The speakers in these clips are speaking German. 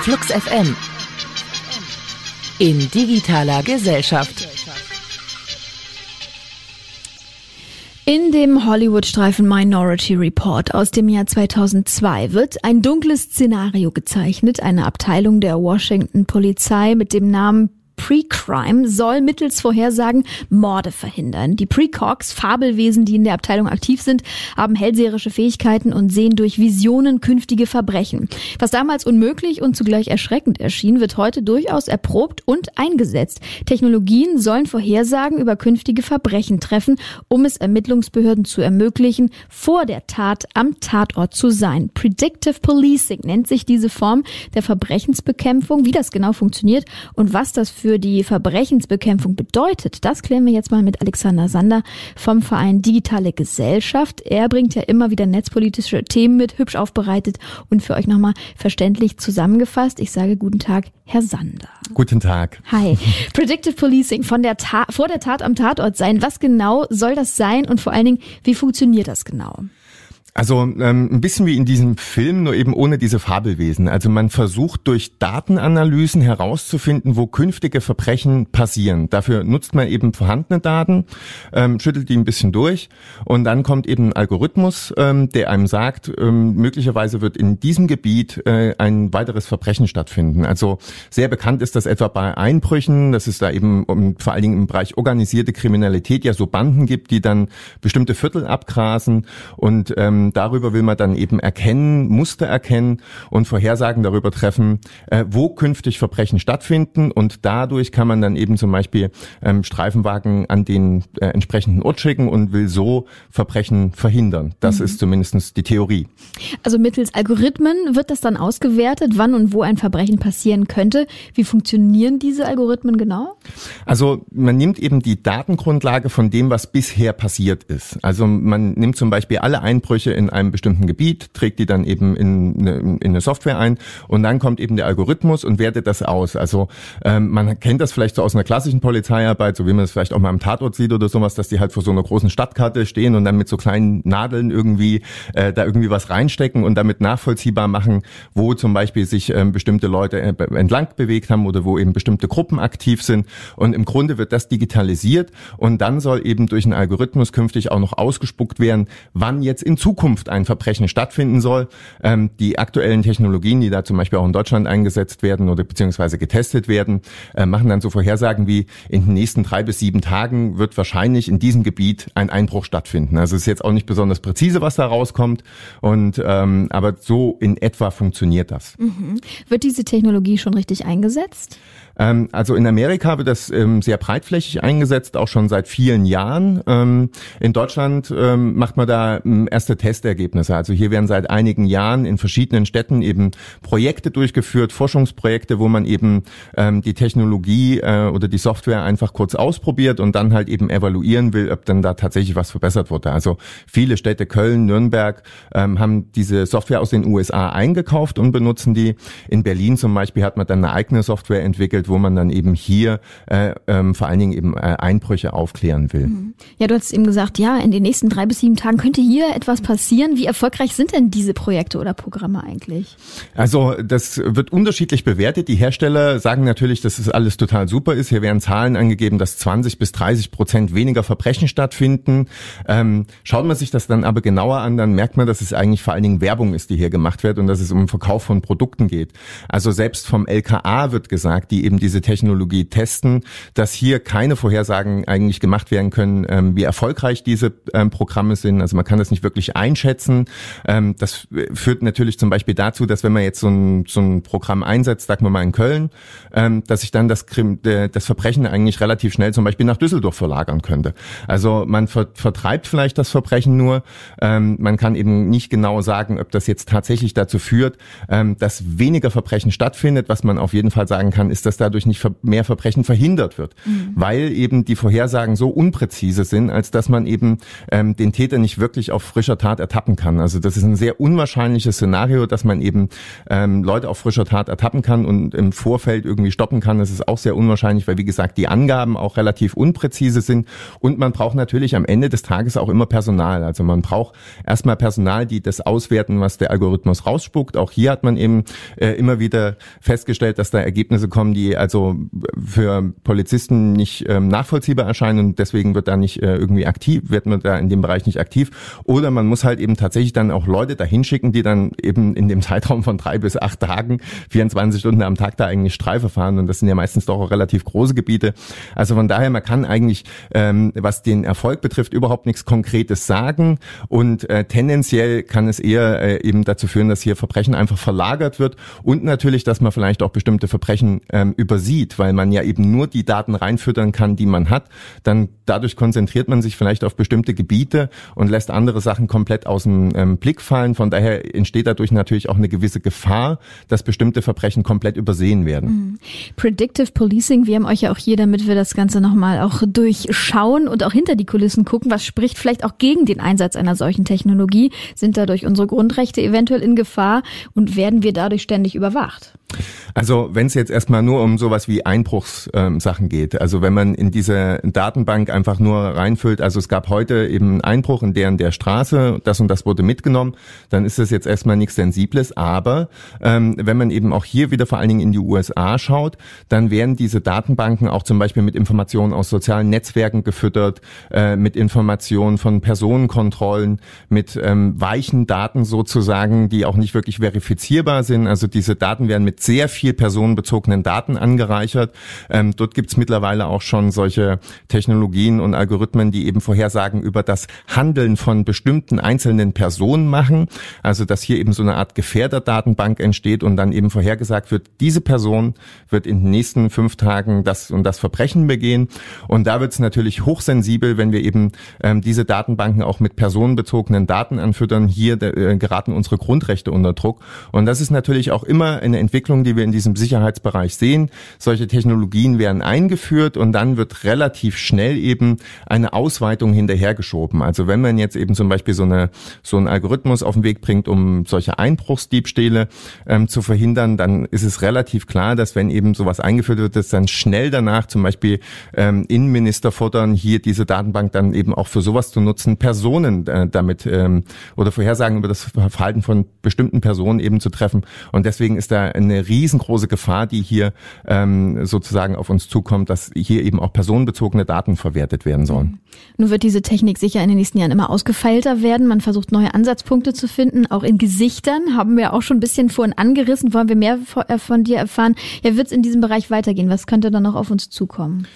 Flux FM in digitaler Gesellschaft. In dem Hollywood-Streifen Minority Report aus dem Jahr 2002 wird ein dunkles Szenario gezeichnet. Eine Abteilung der Washington Polizei mit dem Namen Pre-Crime soll mittels Vorhersagen Morde verhindern. Die Precogs, Fabelwesen, die in der Abteilung aktiv sind, haben hellseherische Fähigkeiten und sehen durch Visionen künftige Verbrechen. Was damals unmöglich und zugleich erschreckend erschien, wird heute durchaus erprobt und eingesetzt. Technologien sollen Vorhersagen über künftige Verbrechen treffen, um es Ermittlungsbehörden zu ermöglichen, vor der Tat am Tatort zu sein. Predictive Policing nennt sich diese Form der Verbrechensbekämpfung. Wie das genau funktioniert und was das für für die Verbrechensbekämpfung bedeutet, das klären wir jetzt mal mit Alexander Sander vom Verein Digitale Gesellschaft. Er bringt ja immer wieder netzpolitische Themen mit, hübsch aufbereitet und für euch nochmal verständlich zusammengefasst. Ich sage guten Tag, Herr Sander. Guten Tag. Hi. Predictive Policing von der Ta vor der Tat am Tatort sein. Was genau soll das sein und vor allen Dingen, wie funktioniert das genau? Also ähm, ein bisschen wie in diesem Film, nur eben ohne diese Fabelwesen. Also man versucht durch Datenanalysen herauszufinden, wo künftige Verbrechen passieren. Dafür nutzt man eben vorhandene Daten, ähm, schüttelt die ein bisschen durch und dann kommt eben ein Algorithmus, ähm, der einem sagt, ähm, möglicherweise wird in diesem Gebiet äh, ein weiteres Verbrechen stattfinden. Also sehr bekannt ist das etwa bei Einbrüchen, dass es da eben um, vor allen Dingen im Bereich organisierte Kriminalität ja so Banden gibt, die dann bestimmte Viertel abgrasen und ähm, ähm, darüber will man dann eben erkennen, Muster erkennen und Vorhersagen darüber treffen, äh, wo künftig Verbrechen stattfinden. Und dadurch kann man dann eben zum Beispiel ähm, Streifenwagen an den äh, entsprechenden Ort schicken und will so Verbrechen verhindern. Das mhm. ist zumindest die Theorie. Also mittels Algorithmen wird das dann ausgewertet, wann und wo ein Verbrechen passieren könnte. Wie funktionieren diese Algorithmen genau? Also man nimmt eben die Datengrundlage von dem, was bisher passiert ist. Also man nimmt zum Beispiel alle Einbrüche in einem bestimmten Gebiet, trägt die dann eben in eine, in eine Software ein und dann kommt eben der Algorithmus und wertet das aus. Also ähm, man kennt das vielleicht so aus einer klassischen Polizeiarbeit, so wie man es vielleicht auch mal am Tatort sieht oder sowas, dass die halt vor so einer großen Stadtkarte stehen und dann mit so kleinen Nadeln irgendwie äh, da irgendwie was reinstecken und damit nachvollziehbar machen, wo zum Beispiel sich ähm, bestimmte Leute äh, entlang bewegt haben oder wo eben bestimmte Gruppen aktiv sind. Und im Grunde wird das digitalisiert und dann soll eben durch einen Algorithmus künftig auch noch ausgespuckt werden, wann jetzt in Zukunft Zukunft ein Verbrechen stattfinden soll. Ähm, die aktuellen Technologien, die da zum Beispiel auch in Deutschland eingesetzt werden oder beziehungsweise getestet werden, äh, machen dann so Vorhersagen wie, in den nächsten drei bis sieben Tagen wird wahrscheinlich in diesem Gebiet ein Einbruch stattfinden. Also es ist jetzt auch nicht besonders präzise, was da rauskommt. Und ähm, aber so in etwa funktioniert das. Mhm. Wird diese Technologie schon richtig eingesetzt? Ähm, also in Amerika wird das ähm, sehr breitflächig eingesetzt, auch schon seit vielen Jahren. Ähm, in Deutschland macht man da erste Tests Testergebnisse. Also hier werden seit einigen Jahren in verschiedenen Städten eben Projekte durchgeführt, Forschungsprojekte, wo man eben ähm, die Technologie äh, oder die Software einfach kurz ausprobiert und dann halt eben evaluieren will, ob dann da tatsächlich was verbessert wurde. Also viele Städte, Köln, Nürnberg, ähm, haben diese Software aus den USA eingekauft und benutzen die. In Berlin zum Beispiel hat man dann eine eigene Software entwickelt, wo man dann eben hier äh, ähm, vor allen Dingen eben äh, Einbrüche aufklären will. Mhm. Ja, du hast eben gesagt, ja, in den nächsten drei bis sieben Tagen könnte hier etwas passieren passieren. Wie erfolgreich sind denn diese Projekte oder Programme eigentlich? Also das wird unterschiedlich bewertet. Die Hersteller sagen natürlich, dass es alles total super ist. Hier werden Zahlen angegeben, dass 20 bis 30 Prozent weniger Verbrechen stattfinden. Ähm, schaut man sich das dann aber genauer an, dann merkt man, dass es eigentlich vor allen Dingen Werbung ist, die hier gemacht wird und dass es um den Verkauf von Produkten geht. Also selbst vom LKA wird gesagt, die eben diese Technologie testen, dass hier keine Vorhersagen eigentlich gemacht werden können, ähm, wie erfolgreich diese ähm, Programme sind. Also man kann das nicht wirklich ein einschätzen. Ähm, das führt natürlich zum Beispiel dazu, dass wenn man jetzt so ein, so ein Programm einsetzt, sagen wir mal in Köln, ähm, dass ich dann das, Krim, äh, das Verbrechen eigentlich relativ schnell zum Beispiel nach Düsseldorf verlagern könnte. Also man ver vertreibt vielleicht das Verbrechen nur, ähm, man kann eben nicht genau sagen, ob das jetzt tatsächlich dazu führt, ähm, dass weniger Verbrechen stattfindet. Was man auf jeden Fall sagen kann, ist, dass dadurch nicht mehr Verbrechen verhindert wird, mhm. weil eben die Vorhersagen so unpräzise sind, als dass man eben ähm, den Täter nicht wirklich auf frischer Tat Tat ertappen kann. Also das ist ein sehr unwahrscheinliches Szenario, dass man eben ähm, Leute auf frischer Tat ertappen kann und im Vorfeld irgendwie stoppen kann. Das ist auch sehr unwahrscheinlich, weil wie gesagt die Angaben auch relativ unpräzise sind und man braucht natürlich am Ende des Tages auch immer Personal. Also man braucht erstmal Personal, die das auswerten, was der Algorithmus rausspuckt. Auch hier hat man eben äh, immer wieder festgestellt, dass da Ergebnisse kommen, die also für Polizisten nicht ähm, nachvollziehbar erscheinen und deswegen wird da nicht äh, irgendwie aktiv, wird man da in dem Bereich nicht aktiv. Oder man muss halt eben tatsächlich dann auch Leute dahin schicken, die dann eben in dem Zeitraum von drei bis acht Tagen 24 Stunden am Tag da eigentlich Streife fahren. Und das sind ja meistens doch auch relativ große Gebiete. Also von daher, man kann eigentlich, ähm, was den Erfolg betrifft, überhaupt nichts Konkretes sagen. Und äh, tendenziell kann es eher äh, eben dazu führen, dass hier Verbrechen einfach verlagert wird und natürlich, dass man vielleicht auch bestimmte Verbrechen ähm, übersieht, weil man ja eben nur die Daten reinfüttern kann, die man hat. Dann dadurch konzentriert man sich vielleicht auf bestimmte Gebiete und lässt andere Sachen komplett komplett aus dem ähm, Blick fallen. Von daher entsteht dadurch natürlich auch eine gewisse Gefahr, dass bestimmte Verbrechen komplett übersehen werden. Mhm. Predictive Policing, wir haben euch ja auch hier, damit wir das Ganze nochmal auch durchschauen und auch hinter die Kulissen gucken, was spricht vielleicht auch gegen den Einsatz einer solchen Technologie? Sind dadurch unsere Grundrechte eventuell in Gefahr und werden wir dadurch ständig überwacht? Also wenn es jetzt erstmal nur um sowas wie Einbruchssachen ähm, geht, also wenn man in diese Datenbank einfach nur reinfüllt, also es gab heute eben einen Einbruch in deren der Straße, das und das wurde mitgenommen, dann ist das jetzt erstmal nichts Sensibles. Aber ähm, wenn man eben auch hier wieder vor allen Dingen in die USA schaut, dann werden diese Datenbanken auch zum Beispiel mit Informationen aus sozialen Netzwerken gefüttert, äh, mit Informationen von Personenkontrollen, mit ähm, weichen Daten sozusagen, die auch nicht wirklich verifizierbar sind. Also diese Daten werden mit sehr viel personenbezogenen Daten angereichert. Ähm, dort gibt's mittlerweile auch schon solche Technologien und Algorithmen, die eben Vorhersagen über das Handeln von bestimmten einzelnen Personen machen. Also dass hier eben so eine Art Gefährderdatenbank entsteht und dann eben vorhergesagt wird, diese Person wird in den nächsten fünf Tagen das und das Verbrechen begehen. Und da wird's natürlich hochsensibel, wenn wir eben ähm, diese Datenbanken auch mit personenbezogenen Daten anfüttern. Hier äh, geraten unsere Grundrechte unter Druck. Und das ist natürlich auch immer eine Entwicklung, Entwicklungen, die wir in diesem Sicherheitsbereich sehen. Solche Technologien werden eingeführt und dann wird relativ schnell eben eine Ausweitung hinterhergeschoben. Also wenn man jetzt eben zum Beispiel so, eine, so einen Algorithmus auf den Weg bringt, um solche Einbruchsdiebstähle ähm, zu verhindern, dann ist es relativ klar, dass wenn eben sowas eingeführt wird, dass dann schnell danach zum Beispiel ähm, Innenminister fordern, hier diese Datenbank dann eben auch für sowas zu nutzen, Personen äh, damit ähm, oder Vorhersagen über das Verhalten von bestimmten Personen eben zu treffen. Und deswegen ist da eine eine riesengroße Gefahr, die hier ähm, sozusagen auf uns zukommt, dass hier eben auch personenbezogene Daten verwertet werden sollen. Mhm. Nun wird diese Technik sicher in den nächsten Jahren immer ausgefeilter werden. Man versucht neue Ansatzpunkte zu finden. Auch in Gesichtern haben wir auch schon ein bisschen vorhin angerissen. Wollen wir mehr äh, von dir erfahren? Ja, wird es in diesem Bereich weitergehen? Was könnte dann noch auf uns zukommen?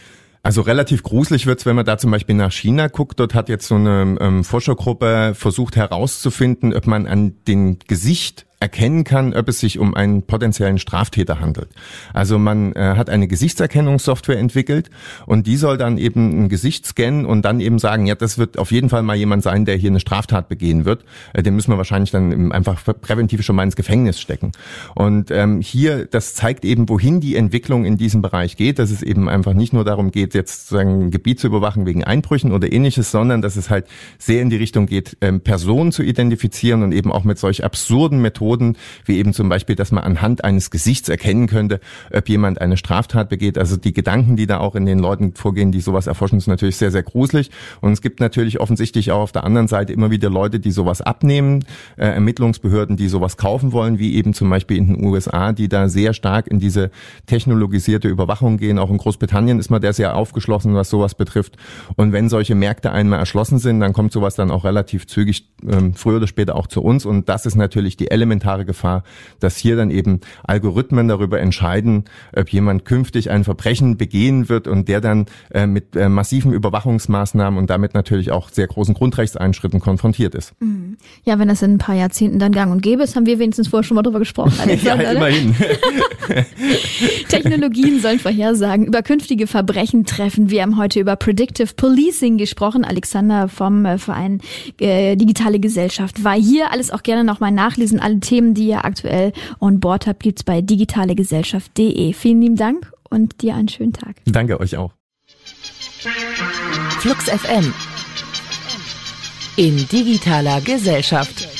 Also relativ gruselig wird's, wenn man da zum Beispiel nach China guckt. Dort hat jetzt so eine ähm, Forschergruppe versucht herauszufinden, ob man an den Gesicht erkennen kann, ob es sich um einen potenziellen Straftäter handelt. Also man äh, hat eine Gesichtserkennungssoftware entwickelt und die soll dann eben ein Gesicht scannen und dann eben sagen, ja, das wird auf jeden Fall mal jemand sein, der hier eine Straftat begehen wird. Äh, den müssen wir wahrscheinlich dann einfach präventiv schon mal ins Gefängnis stecken. Und ähm, hier, das zeigt eben, wohin die Entwicklung in diesem Bereich geht, dass es eben einfach nicht nur darum geht, jetzt sozusagen ein Gebiet zu überwachen wegen Einbrüchen oder ähnliches, sondern dass es halt sehr in die Richtung geht, ähm, Personen zu identifizieren und eben auch mit solch absurden Methoden Methoden, wie eben zum Beispiel, dass man anhand eines Gesichts erkennen könnte, ob jemand eine Straftat begeht. Also die Gedanken, die da auch in den Leuten vorgehen, die sowas erforschen, sind natürlich sehr, sehr gruselig. Und es gibt natürlich offensichtlich auch auf der anderen Seite immer wieder Leute, die sowas abnehmen, äh, Ermittlungsbehörden, die sowas kaufen wollen, wie eben zum Beispiel in den USA, die da sehr stark in diese technologisierte Überwachung gehen. Auch in Großbritannien ist man der sehr aufgeschlossen, was sowas betrifft. Und wenn solche Märkte einmal erschlossen sind, dann kommt sowas dann auch relativ zügig ähm, früher oder später auch zu uns. Und das ist natürlich die elementare elementare Gefahr, dass hier dann eben Algorithmen darüber entscheiden, ob jemand künftig ein Verbrechen begehen wird und der dann äh, mit äh, massiven Überwachungsmaßnahmen und damit natürlich auch sehr großen Grundrechtseinschritten konfrontiert ist. Mhm. Ja, wenn das in ein paar Jahrzehnten dann gang und gäbe ist, haben wir wenigstens vorher schon mal drüber gesprochen. ja, immerhin. Technologien sollen Vorhersagen über künftige Verbrechen treffen. Wir haben heute über Predictive Policing gesprochen. Alexander vom äh, Verein äh, Digitale Gesellschaft war hier. Alles auch gerne nochmal nachlesen. Alle Themen, die ihr aktuell on board habt, gibt's bei digitalegesellschaft.de. Vielen lieben Dank und dir einen schönen Tag. Danke euch auch. Flux FM in digitaler Gesellschaft.